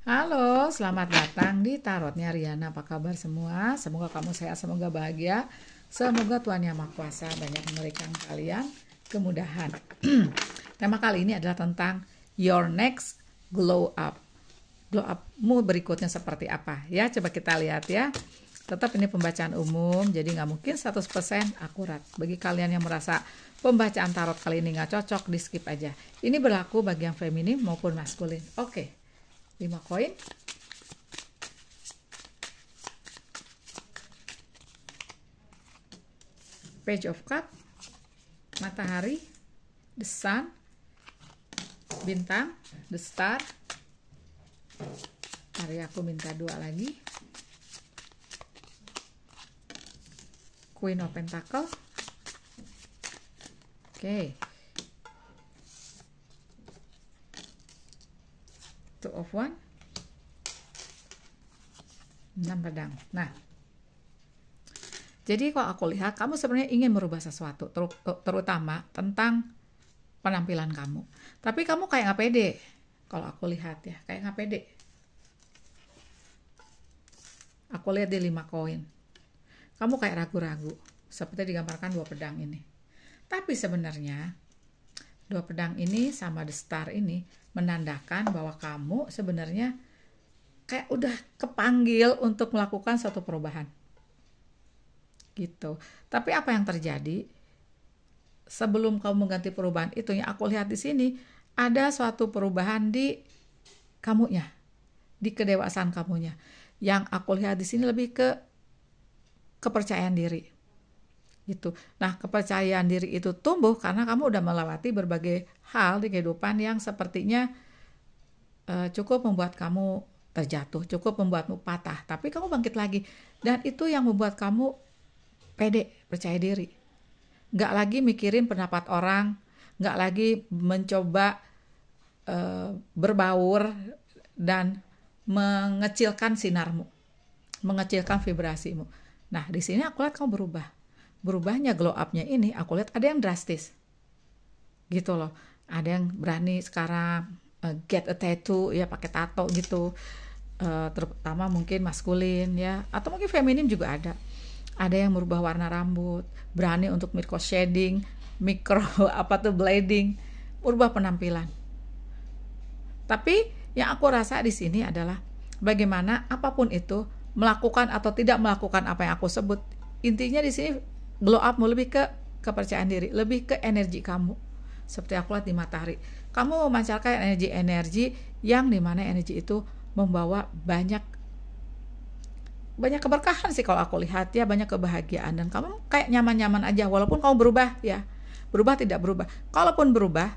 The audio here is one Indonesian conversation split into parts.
Halo, selamat datang di Tarotnya Riana. Apa kabar semua? Semoga kamu sehat, semoga bahagia. Semoga Tuhan Yang Maha Kuasa banyak memberikan kalian kemudahan. Tema kali ini adalah tentang your next glow up. Glow upmu berikutnya seperti apa? Ya, coba kita lihat ya. Tetap ini pembacaan umum, jadi nggak mungkin 100% akurat. Bagi kalian yang merasa pembacaan tarot kali ini nggak cocok, di skip aja. Ini berlaku bagi yang feminim maupun maskulin. Oke. Okay. 5 koin page of cup matahari the sun bintang the star Hari aku minta dua lagi queen of pentacle oke okay. two of one enam pedang nah jadi kalau aku lihat kamu sebenarnya ingin merubah sesuatu ter eh, terutama tentang penampilan kamu tapi kamu kayak nggak pede kalau aku lihat ya kayak nggak pede aku lihat di lima koin kamu kayak ragu-ragu seperti digambarkan dua pedang ini tapi sebenarnya Dua pedang ini sama the star ini menandakan bahwa kamu sebenarnya kayak udah kepanggil untuk melakukan suatu perubahan. Gitu. Tapi apa yang terjadi? Sebelum kamu mengganti perubahan itu yang aku lihat di sini ada suatu perubahan di kamunya, di kedewasaan kamunya. Yang aku lihat di sini lebih ke kepercayaan diri gitu. Nah, kepercayaan diri itu tumbuh karena kamu udah melewati berbagai hal di kehidupan yang sepertinya uh, cukup membuat kamu terjatuh, cukup membuatmu patah, tapi kamu bangkit lagi dan itu yang membuat kamu pede, percaya diri. Nggak lagi mikirin pendapat orang, nggak lagi mencoba uh, berbaur dan mengecilkan sinarmu, mengecilkan vibrasimu. Nah, di sini aku lihat kamu berubah berubahnya glow upnya ini aku lihat ada yang drastis. Gitu loh. Ada yang berani sekarang uh, get a tattoo ya pakai tato gitu. Uh, terutama mungkin maskulin ya atau mungkin feminim juga ada. Ada yang merubah warna rambut, berani untuk micro shading, micro apa tuh blading, merubah penampilan. Tapi yang aku rasa di sini adalah bagaimana apapun itu melakukan atau tidak melakukan apa yang aku sebut intinya di sini glow upmu lebih ke kepercayaan diri lebih ke energi kamu seperti aku lihat di matahari kamu memancarkan energi-energi yang dimana energi itu membawa banyak banyak keberkahan sih kalau aku lihat ya banyak kebahagiaan dan kamu kayak nyaman-nyaman aja walaupun kamu berubah ya berubah tidak berubah kalaupun berubah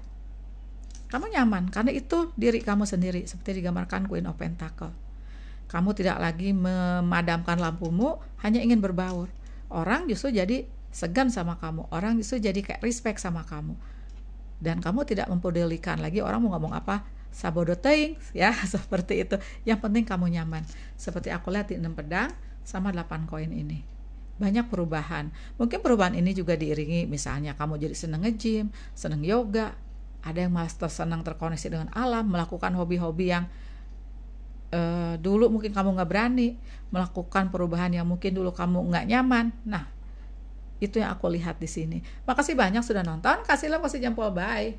kamu nyaman karena itu diri kamu sendiri seperti digambarkan Queen of Pentacle kamu tidak lagi memadamkan lampumu hanya ingin berbaur orang justru jadi segan sama kamu orang justru jadi kayak respect sama kamu dan kamu tidak mempedulikan lagi orang mau ngomong apa things ya seperti itu yang penting kamu nyaman seperti aku lihat di enam pedang sama 8 koin ini banyak perubahan mungkin perubahan ini juga diiringi misalnya kamu jadi seneng nge-gym seneng yoga ada yang master senang terkoneksi dengan alam melakukan hobi-hobi yang uh, dulu mungkin kamu nggak berani melakukan perubahan yang mungkin dulu kamu nggak nyaman. Nah, itu yang aku lihat di sini. Makasih banyak sudah nonton. kasihlah love, kasih jempol. Bye.